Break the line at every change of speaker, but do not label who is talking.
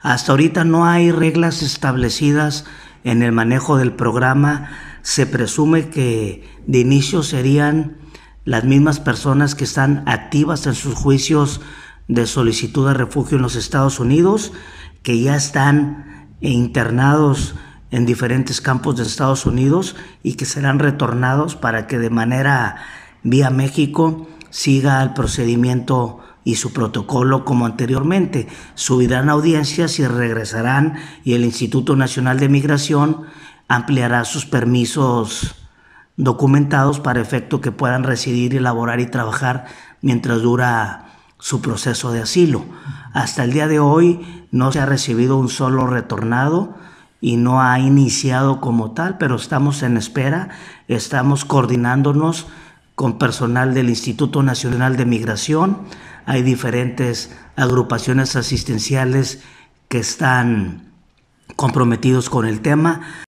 Hasta ahorita no hay reglas establecidas en el manejo del programa. Se presume que de inicio serían las mismas personas que están activas en sus juicios de solicitud de refugio en los Estados Unidos, que ya están internados en diferentes campos de Estados Unidos y que serán retornados para que de manera vía México siga el procedimiento y su protocolo como anteriormente. Subirán audiencias y regresarán y el Instituto Nacional de Migración ampliará sus permisos documentados para efecto que puedan residir, elaborar y trabajar mientras dura su proceso de asilo. Hasta el día de hoy no se ha recibido un solo retornado y no ha iniciado como tal, pero estamos en espera, estamos coordinándonos con personal del Instituto Nacional de Migración. Hay diferentes agrupaciones asistenciales que están comprometidos con el tema.